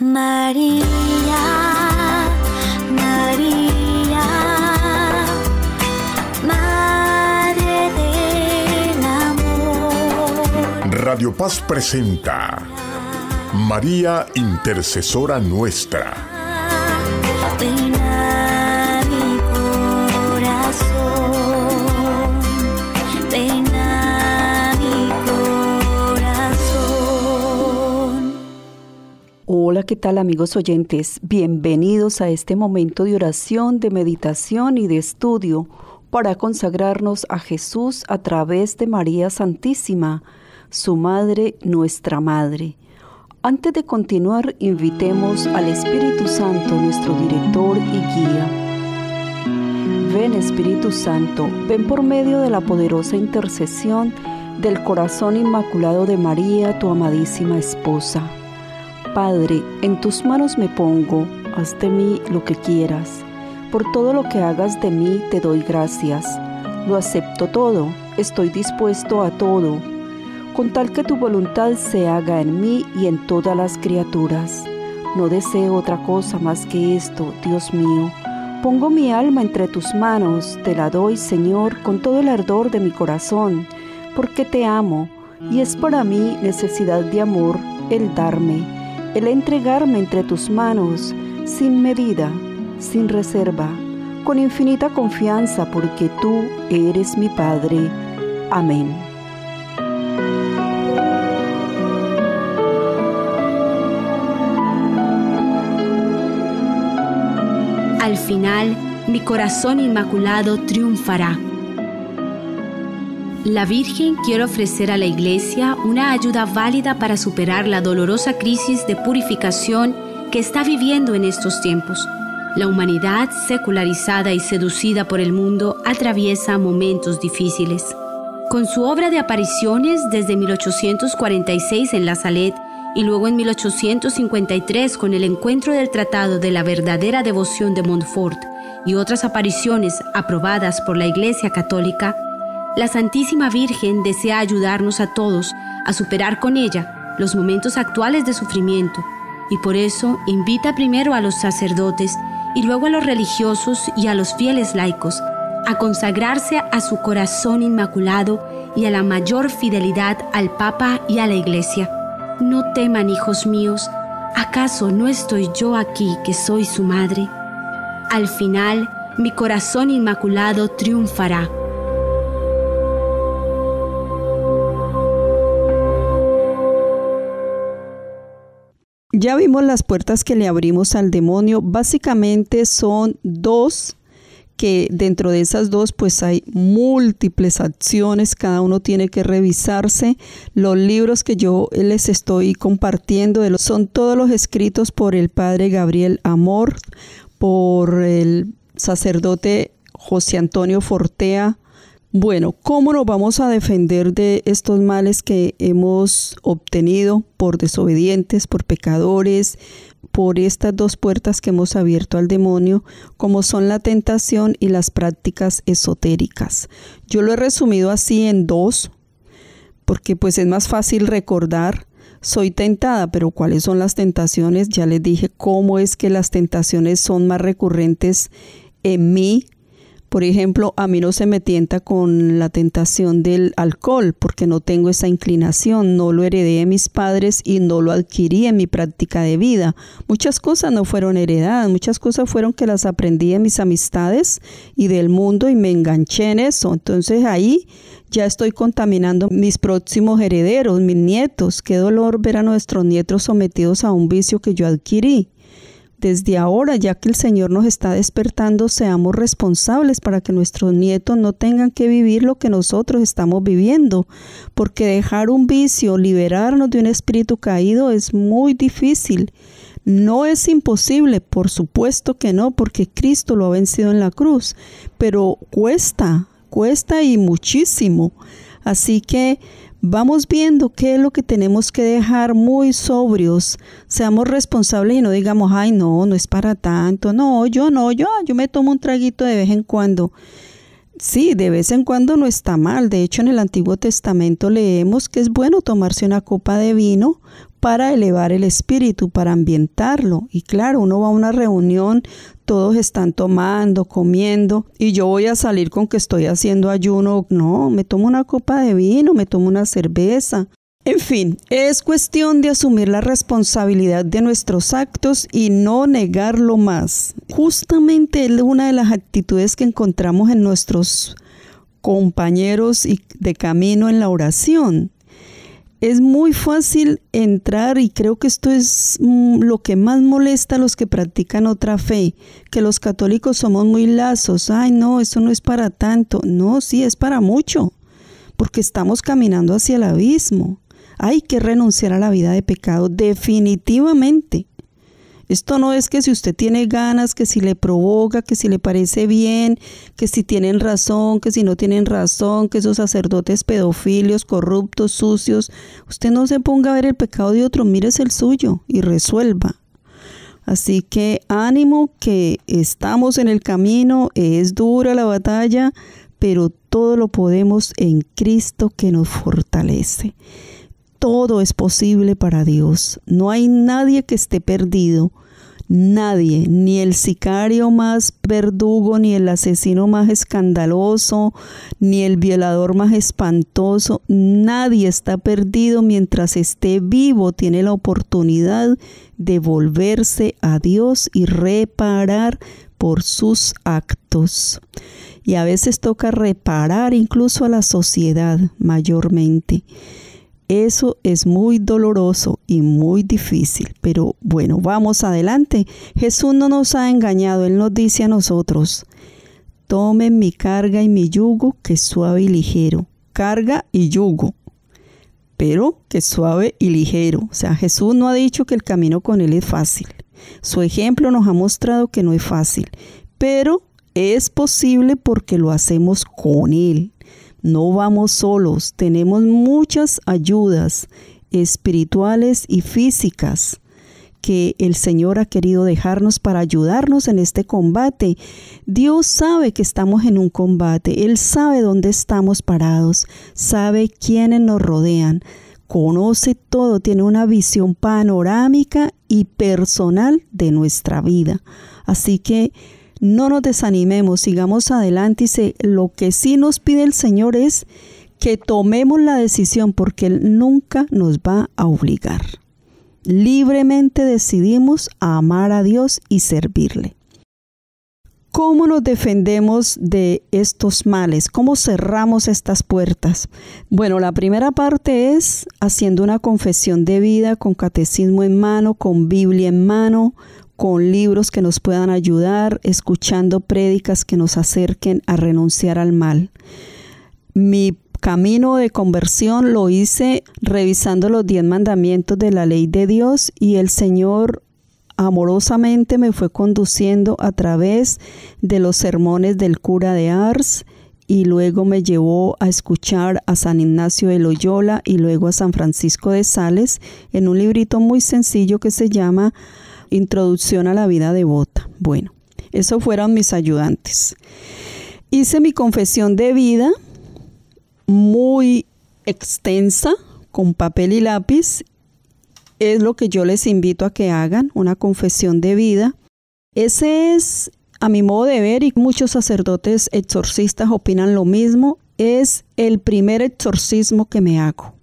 María, María, Madre del Amor. Radio Paz presenta María Intercesora Nuestra Hola, ¿qué tal amigos oyentes? Bienvenidos a este momento de oración, de meditación y de estudio para consagrarnos a Jesús a través de María Santísima, su Madre, nuestra Madre. Antes de continuar, invitemos al Espíritu Santo, nuestro director y guía. Ven Espíritu Santo, ven por medio de la poderosa intercesión del corazón inmaculado de María, tu amadísima esposa. Padre, en tus manos me pongo, haz de mí lo que quieras. Por todo lo que hagas de mí te doy gracias. Lo acepto todo, estoy dispuesto a todo, con tal que tu voluntad se haga en mí y en todas las criaturas. No deseo otra cosa más que esto, Dios mío. Pongo mi alma entre tus manos, te la doy, Señor, con todo el ardor de mi corazón, porque te amo y es para mí necesidad de amor el darme el entregarme entre tus manos, sin medida, sin reserva, con infinita confianza, porque tú eres mi Padre. Amén. Al final, mi corazón inmaculado triunfará. La Virgen quiere ofrecer a la Iglesia una ayuda válida para superar la dolorosa crisis de purificación que está viviendo en estos tiempos. La humanidad, secularizada y seducida por el mundo, atraviesa momentos difíciles. Con su obra de apariciones desde 1846 en La Salette y luego en 1853 con el encuentro del Tratado de la Verdadera Devoción de Montfort y otras apariciones aprobadas por la Iglesia Católica, la Santísima Virgen desea ayudarnos a todos a superar con ella los momentos actuales de sufrimiento y por eso invita primero a los sacerdotes y luego a los religiosos y a los fieles laicos a consagrarse a su corazón inmaculado y a la mayor fidelidad al Papa y a la Iglesia. No teman, hijos míos, ¿acaso no estoy yo aquí que soy su madre? Al final, mi corazón inmaculado triunfará. Ya vimos las puertas que le abrimos al demonio. Básicamente son dos, que dentro de esas dos pues hay múltiples acciones, cada uno tiene que revisarse. Los libros que yo les estoy compartiendo son todos los escritos por el padre Gabriel Amor, por el sacerdote José Antonio Fortea, bueno, ¿cómo nos vamos a defender de estos males que hemos obtenido por desobedientes, por pecadores, por estas dos puertas que hemos abierto al demonio, como son la tentación y las prácticas esotéricas? Yo lo he resumido así en dos, porque pues es más fácil recordar soy tentada, pero ¿cuáles son las tentaciones? Ya les dije cómo es que las tentaciones son más recurrentes en mí por ejemplo, a mí no se me tienta con la tentación del alcohol porque no tengo esa inclinación, no lo heredé de mis padres y no lo adquirí en mi práctica de vida. Muchas cosas no fueron heredadas, muchas cosas fueron que las aprendí de mis amistades y del mundo y me enganché en eso. Entonces ahí ya estoy contaminando mis próximos herederos, mis nietos. Qué dolor ver a nuestros nietos sometidos a un vicio que yo adquirí. Desde ahora, ya que el Señor nos está despertando, seamos responsables para que nuestros nietos no tengan que vivir lo que nosotros estamos viviendo, porque dejar un vicio, liberarnos de un espíritu caído es muy difícil. No es imposible, por supuesto que no, porque Cristo lo ha vencido en la cruz, pero cuesta, cuesta y muchísimo. Así que vamos viendo qué es lo que tenemos que dejar muy sobrios. Seamos responsables y no digamos, ay, no, no es para tanto. No, yo no, yo, yo me tomo un traguito de vez en cuando. Sí, de vez en cuando no está mal. De hecho, en el Antiguo Testamento leemos que es bueno tomarse una copa de vino para elevar el espíritu, para ambientarlo. Y claro, uno va a una reunión, todos están tomando, comiendo, y yo voy a salir con que estoy haciendo ayuno. No, me tomo una copa de vino, me tomo una cerveza. En fin, es cuestión de asumir la responsabilidad de nuestros actos y no negarlo más. Justamente es una de las actitudes que encontramos en nuestros compañeros de camino en la oración es muy fácil entrar y creo que esto es mm, lo que más molesta a los que practican otra fe, que los católicos somos muy lazos, ay no, eso no es para tanto, no, sí, es para mucho, porque estamos caminando hacia el abismo, hay que renunciar a la vida de pecado definitivamente. Esto no es que si usted tiene ganas, que si le provoca, que si le parece bien, que si tienen razón, que si no tienen razón, que esos sacerdotes pedofilios, corruptos, sucios, usted no se ponga a ver el pecado de otro, mírese el suyo y resuelva. Así que ánimo que estamos en el camino, es dura la batalla, pero todo lo podemos en Cristo que nos fortalece todo es posible para Dios. No hay nadie que esté perdido. Nadie, ni el sicario más verdugo, ni el asesino más escandaloso, ni el violador más espantoso, nadie está perdido mientras esté vivo, tiene la oportunidad de volverse a Dios y reparar por sus actos. Y a veces toca reparar incluso a la sociedad mayormente. Eso es muy doloroso y muy difícil, pero bueno, vamos adelante. Jesús no nos ha engañado, Él nos dice a nosotros, tomen mi carga y mi yugo, que es suave y ligero. Carga y yugo, pero que es suave y ligero. O sea, Jesús no ha dicho que el camino con Él es fácil. Su ejemplo nos ha mostrado que no es fácil, pero es posible porque lo hacemos con Él. No vamos solos, tenemos muchas ayudas espirituales y físicas que el Señor ha querido dejarnos para ayudarnos en este combate. Dios sabe que estamos en un combate, Él sabe dónde estamos parados, sabe quiénes nos rodean, conoce todo, tiene una visión panorámica y personal de nuestra vida. Así que no nos desanimemos, sigamos adelante. Dice, lo que sí nos pide el Señor es que tomemos la decisión porque Él nunca nos va a obligar. Libremente decidimos a amar a Dios y servirle. ¿Cómo nos defendemos de estos males? ¿Cómo cerramos estas puertas? Bueno, la primera parte es haciendo una confesión de vida con catecismo en mano, con Biblia en mano, con libros que nos puedan ayudar, escuchando prédicas que nos acerquen a renunciar al mal. Mi camino de conversión lo hice revisando los diez mandamientos de la ley de Dios y el Señor amorosamente me fue conduciendo a través de los sermones del cura de Ars y luego me llevó a escuchar a San Ignacio de Loyola y luego a San Francisco de Sales en un librito muy sencillo que se llama Introducción a la vida devota. Bueno, esos fueron mis ayudantes. Hice mi confesión de vida muy extensa con papel y lápiz. Es lo que yo les invito a que hagan, una confesión de vida. Ese es, a mi modo de ver, y muchos sacerdotes exorcistas opinan lo mismo, es el primer exorcismo que me hago.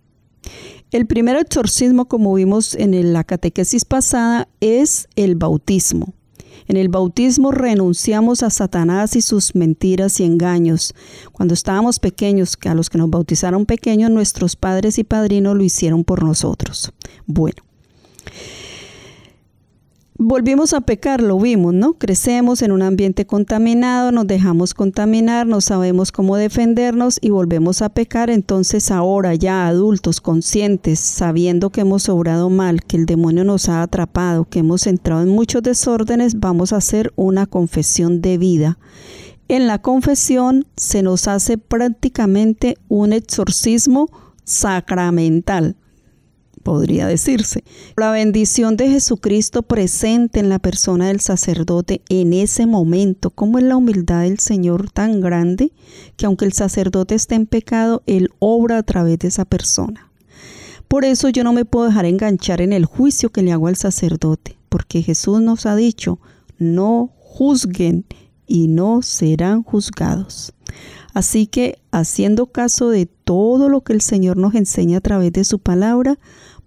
El primer exorcismo, como vimos en la catequesis pasada, es el bautismo. En el bautismo renunciamos a Satanás y sus mentiras y engaños. Cuando estábamos pequeños, a los que nos bautizaron pequeños, nuestros padres y padrinos lo hicieron por nosotros. Bueno, volvimos a pecar, lo vimos, ¿no? Crecemos en un ambiente contaminado, nos dejamos contaminar, no sabemos cómo defendernos y volvemos a pecar. Entonces ahora ya adultos, conscientes, sabiendo que hemos sobrado mal, que el demonio nos ha atrapado, que hemos entrado en muchos desórdenes, vamos a hacer una confesión de vida. En la confesión se nos hace prácticamente un exorcismo sacramental podría decirse. La bendición de Jesucristo presente en la persona del sacerdote en ese momento, como es la humildad del Señor tan grande, que aunque el sacerdote esté en pecado, Él obra a través de esa persona. Por eso yo no me puedo dejar enganchar en el juicio que le hago al sacerdote, porque Jesús nos ha dicho, no juzguen y no serán juzgados. Así que, haciendo caso de todo lo que el Señor nos enseña a través de su palabra,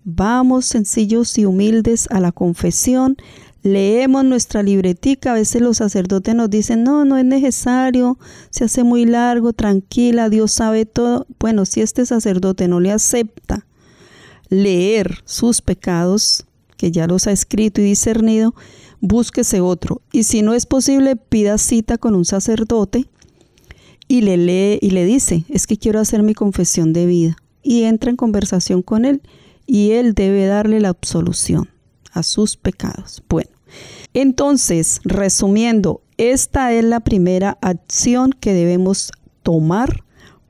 Vamos sencillos y humildes a la confesión, leemos nuestra libretica, a veces los sacerdotes nos dicen, no, no es necesario, se hace muy largo, tranquila, Dios sabe todo. Bueno, si este sacerdote no le acepta leer sus pecados, que ya los ha escrito y discernido, búsquese otro. Y si no es posible, pida cita con un sacerdote y le lee y le dice, es que quiero hacer mi confesión de vida. Y entra en conversación con él y él debe darle la absolución a sus pecados. Bueno, entonces, resumiendo, esta es la primera acción que debemos tomar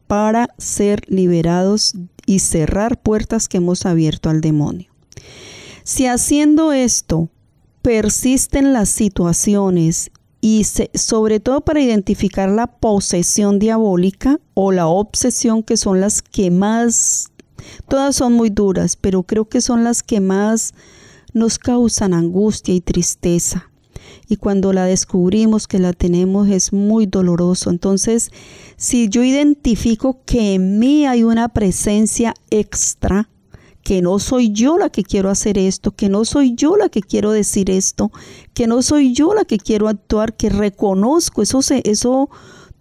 para ser liberados y cerrar puertas que hemos abierto al demonio. Si haciendo esto persisten las situaciones y sobre todo para identificar la posesión diabólica o la obsesión que son las que más Todas son muy duras, pero creo que son las que más nos causan angustia y tristeza. Y cuando la descubrimos que la tenemos es muy doloroso. Entonces, si yo identifico que en mí hay una presencia extra, que no soy yo la que quiero hacer esto, que no soy yo la que quiero decir esto, que no soy yo la que quiero actuar, que reconozco, eso eso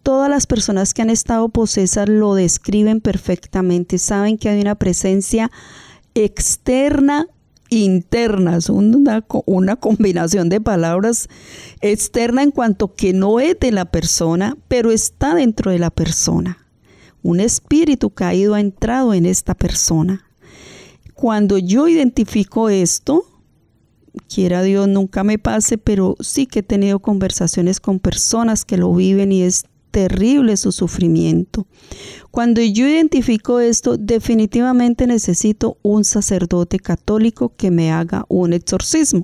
Todas las personas que han estado posesas lo describen perfectamente, saben que hay una presencia externa interna. una, una, combinación de palabras externa en cuanto que no es de la persona, pero está dentro de la persona. Un espíritu caído ha entrado en esta persona. Cuando yo identifico esto, quiera Dios nunca me pase, pero sí que he tenido conversaciones con personas que lo viven y es terrible su sufrimiento. Cuando yo identifico esto, definitivamente necesito un sacerdote católico que me haga un exorcismo.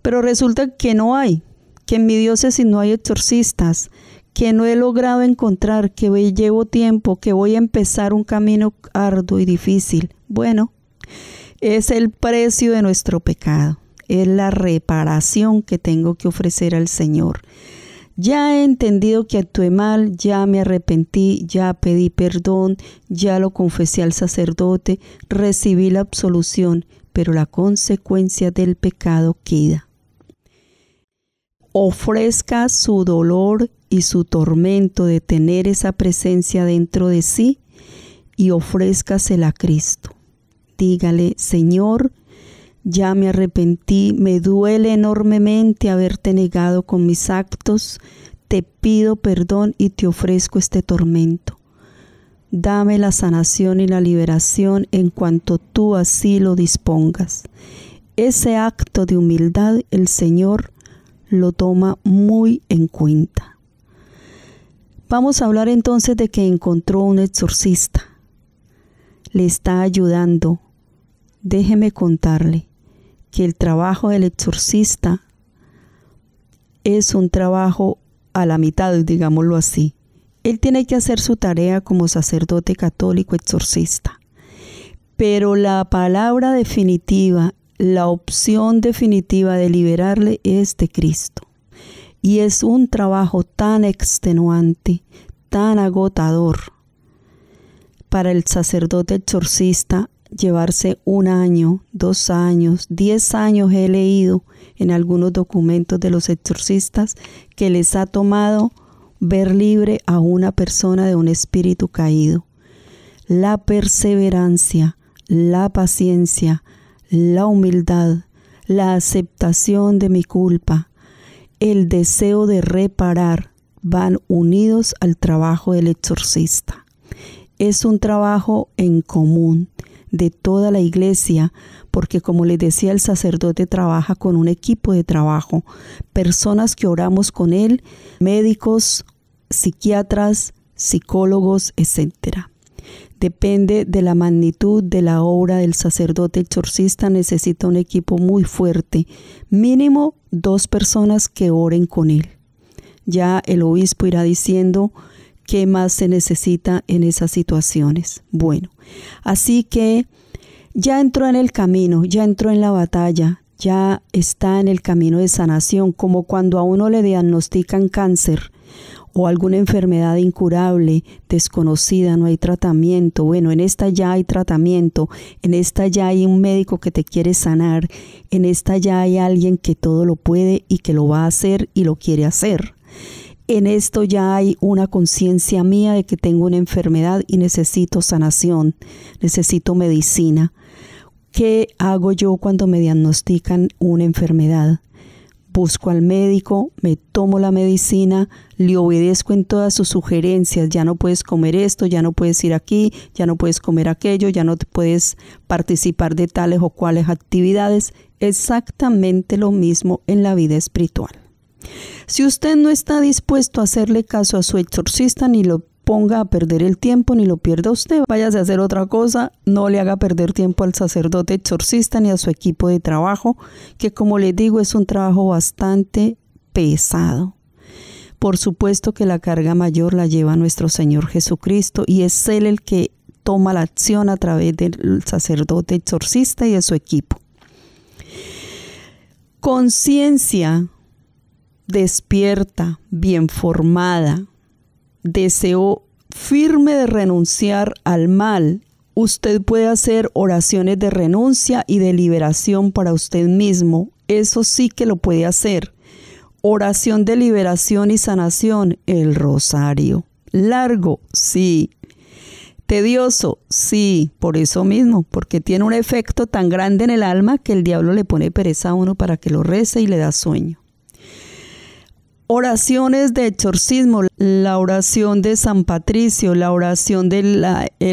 Pero resulta que no hay, que en mi diócesis no hay exorcistas, que no he logrado encontrar, que llevo tiempo, que voy a empezar un camino arduo y difícil. Bueno, es el precio de nuestro pecado, es la reparación que tengo que ofrecer al Señor. Ya he entendido que actué mal, ya me arrepentí, ya pedí perdón, ya lo confesé al sacerdote, recibí la absolución, pero la consecuencia del pecado queda. Ofrezca su dolor y su tormento de tener esa presencia dentro de sí y ofrézcasela a Cristo. Dígale, Señor, ya me arrepentí, me duele enormemente haberte negado con mis actos, te pido perdón y te ofrezco este tormento. Dame la sanación y la liberación en cuanto tú así lo dispongas. Ese acto de humildad el Señor lo toma muy en cuenta. Vamos a hablar entonces de que encontró un exorcista. Le está ayudando. Déjeme contarle que el trabajo del exorcista es un trabajo a la mitad, digámoslo así. Él tiene que hacer su tarea como sacerdote católico exorcista. Pero la palabra definitiva, la opción definitiva de liberarle es de Cristo. Y es un trabajo tan extenuante, tan agotador para el sacerdote exorcista llevarse un año, dos años, diez años he leído en algunos documentos de los exorcistas que les ha tomado ver libre a una persona de un espíritu caído. La perseverancia, la paciencia, la humildad, la aceptación de mi culpa, el deseo de reparar van unidos al trabajo del exorcista. Es un trabajo en común de toda la iglesia, porque como les decía, el sacerdote trabaja con un equipo de trabajo, personas que oramos con él, médicos, psiquiatras, psicólogos, etcétera Depende de la magnitud de la obra del sacerdote chorcista necesita un equipo muy fuerte, mínimo dos personas que oren con él. Ya el obispo irá diciendo qué más se necesita en esas situaciones. Bueno, así que ya entró en el camino, ya entró en la batalla, ya está en el camino de sanación, como cuando a uno le diagnostican cáncer o alguna enfermedad incurable, desconocida, no hay tratamiento. Bueno, en esta ya hay tratamiento, en esta ya hay un médico que te quiere sanar, en esta ya hay alguien que todo lo puede y que lo va a hacer y lo quiere hacer. En esto ya hay una conciencia mía de que tengo una enfermedad y necesito sanación, necesito medicina. ¿Qué hago yo cuando me diagnostican una enfermedad? Busco al médico, me tomo la medicina, le obedezco en todas sus sugerencias, ya no puedes comer esto, ya no puedes ir aquí, ya no puedes comer aquello, ya no te puedes participar de tales o cuales actividades. Exactamente lo mismo en la vida espiritual. Si usted no está dispuesto a hacerle caso a su exorcista, ni lo ponga a perder el tiempo, ni lo pierda usted, váyase a hacer otra cosa, no le haga perder tiempo al sacerdote exorcista ni a su equipo de trabajo, que como le digo es un trabajo bastante pesado. Por supuesto que la carga mayor la lleva nuestro Señor Jesucristo y es Él el que toma la acción a través del sacerdote exorcista y de su equipo. Conciencia despierta, bien formada, deseo firme de renunciar al mal, usted puede hacer oraciones de renuncia y de liberación para usted mismo. Eso sí que lo puede hacer. Oración de liberación y sanación, el rosario. Largo, sí. Tedioso, sí, por eso mismo, porque tiene un efecto tan grande en el alma que el diablo le pone pereza a uno para que lo rece y le da sueño. Oraciones de exorcismo, la oración de San Patricio, la oración del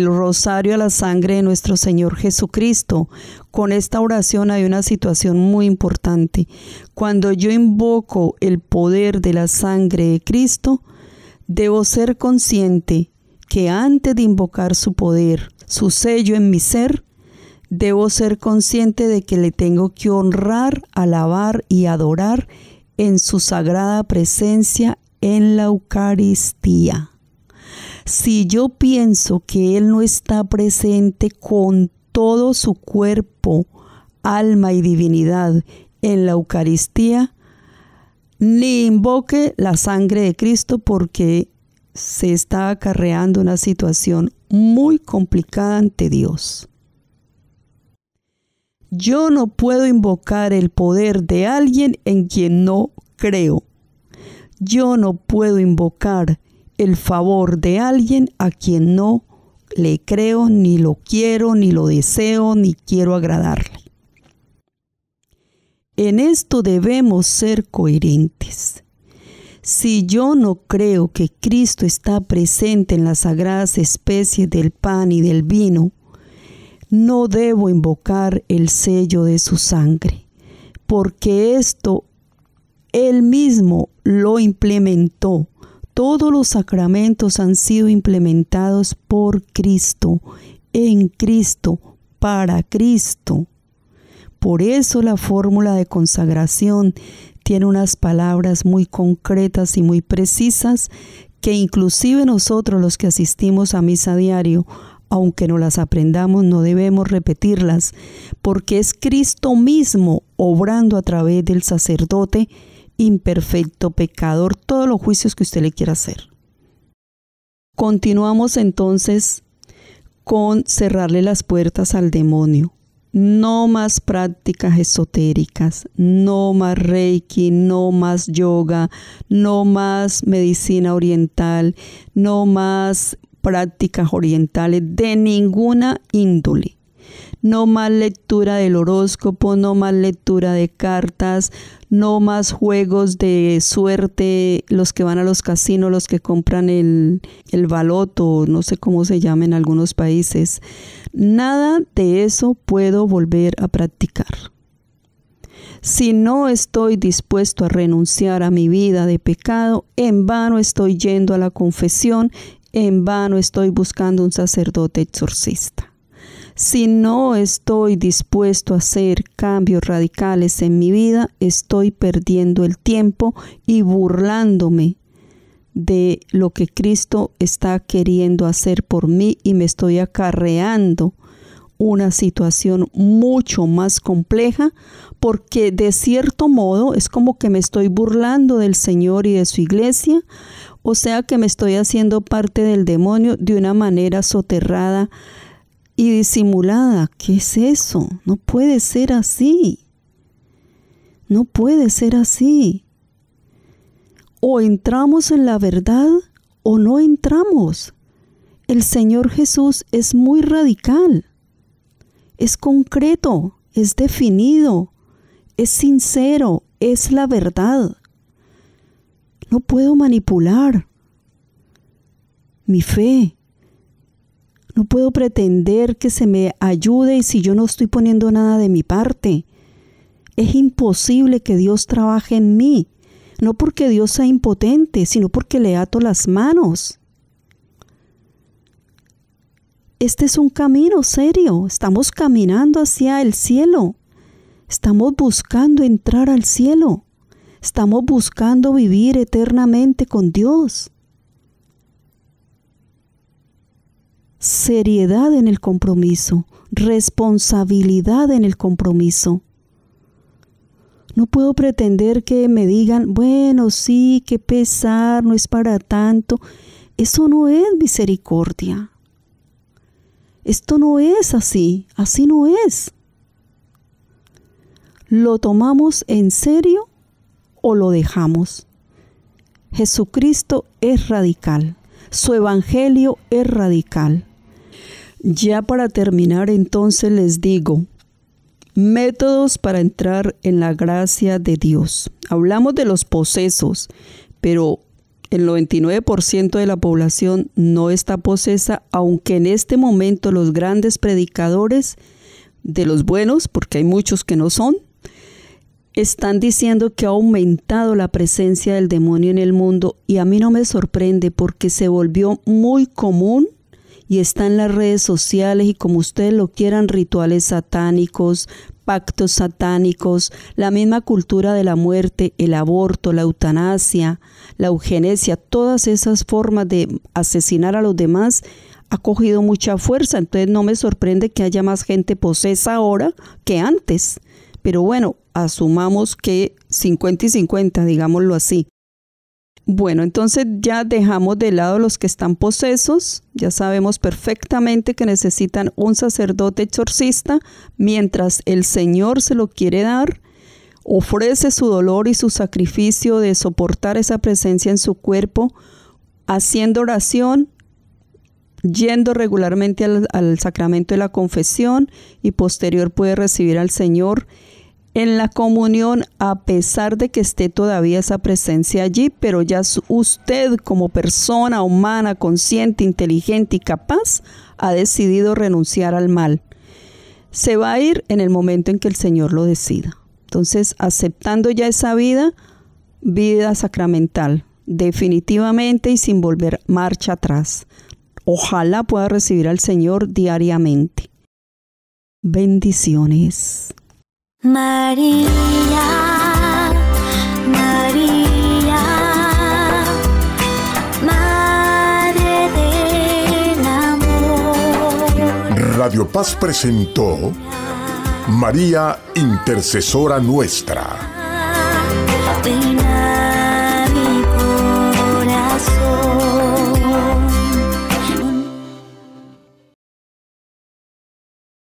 rosario a la sangre de nuestro Señor Jesucristo. Con esta oración hay una situación muy importante. Cuando yo invoco el poder de la sangre de Cristo, debo ser consciente que antes de invocar su poder, su sello en mi ser, debo ser consciente de que le tengo que honrar, alabar y adorar en su sagrada presencia en la Eucaristía. Si yo pienso que Él no está presente con todo su cuerpo, alma y divinidad en la Eucaristía, ni invoque la sangre de Cristo porque se está acarreando una situación muy complicada ante Dios. Yo no puedo invocar el poder de alguien en quien no creo. Yo no puedo invocar el favor de alguien a quien no le creo, ni lo quiero, ni lo deseo, ni quiero agradarle. En esto debemos ser coherentes. Si yo no creo que Cristo está presente en las sagradas especies del pan y del vino, no debo invocar el sello de su sangre, porque esto él mismo lo implementó. Todos los sacramentos han sido implementados por Cristo, en Cristo, para Cristo. Por eso la fórmula de consagración tiene unas palabras muy concretas y muy precisas que inclusive nosotros los que asistimos a misa diario aunque no las aprendamos, no debemos repetirlas, porque es Cristo mismo obrando a través del sacerdote, imperfecto, pecador, todos los juicios que usted le quiera hacer. Continuamos entonces con cerrarle las puertas al demonio. No más prácticas esotéricas, no más reiki, no más yoga, no más medicina oriental, no más prácticas orientales de ninguna índole. No más lectura del horóscopo, no más lectura de cartas, no más juegos de suerte, los que van a los casinos, los que compran el, el baloto, no sé cómo se llama en algunos países. Nada de eso puedo volver a practicar. Si no estoy dispuesto a renunciar a mi vida de pecado, en vano estoy yendo a la confesión, en vano estoy buscando un sacerdote exorcista. Si no estoy dispuesto a hacer cambios radicales en mi vida, estoy perdiendo el tiempo y burlándome de lo que Cristo está queriendo hacer por mí y me estoy acarreando una situación mucho más compleja porque de cierto modo es como que me estoy burlando del Señor y de su iglesia o sea que me estoy haciendo parte del demonio de una manera soterrada y disimulada. ¿Qué es eso? No puede ser así. No puede ser así. O entramos en la verdad o no entramos. El Señor Jesús es muy radical. Es concreto, es definido, es sincero, es la verdad. No puedo manipular mi fe. No puedo pretender que se me ayude si yo no estoy poniendo nada de mi parte. Es imposible que Dios trabaje en mí, no porque Dios sea impotente, sino porque le ato las manos. Este es un camino serio, estamos caminando hacia el cielo, estamos buscando entrar al cielo. Estamos buscando vivir eternamente con Dios. Seriedad en el compromiso, responsabilidad en el compromiso. No puedo pretender que me digan, bueno, sí, qué pesar, no es para tanto. Eso no es misericordia. Esto no es así, así no es. Lo tomamos en serio o lo dejamos. Jesucristo es radical, su evangelio es radical. Ya para terminar entonces les digo, métodos para entrar en la gracia de Dios. Hablamos de los posesos, pero el 99% de la población no está posesa, aunque en este momento los grandes predicadores de los buenos, porque hay muchos que no son, están diciendo que ha aumentado la presencia del demonio en el mundo y a mí no me sorprende porque se volvió muy común y está en las redes sociales y como ustedes lo quieran, rituales satánicos, pactos satánicos, la misma cultura de la muerte, el aborto, la eutanasia, la eugenesia, todas esas formas de asesinar a los demás ha cogido mucha fuerza, entonces no me sorprende que haya más gente posesa ahora que antes. Pero bueno, asumamos que 50 y 50, digámoslo así. Bueno, entonces ya dejamos de lado los que están posesos, ya sabemos perfectamente que necesitan un sacerdote exorcista, mientras el Señor se lo quiere dar, ofrece su dolor y su sacrificio de soportar esa presencia en su cuerpo, haciendo oración, yendo regularmente al, al sacramento de la confesión y posterior puede recibir al Señor en la comunión a pesar de que esté todavía esa presencia allí, pero ya usted como persona humana, consciente, inteligente y capaz, ha decidido renunciar al mal. Se va a ir en el momento en que el Señor lo decida. Entonces, aceptando ya esa vida, vida sacramental, definitivamente y sin volver marcha atrás. Ojalá pueda recibir al Señor diariamente. Bendiciones. María, María, Madre del Amor. Radio Paz presentó María Intercesora Nuestra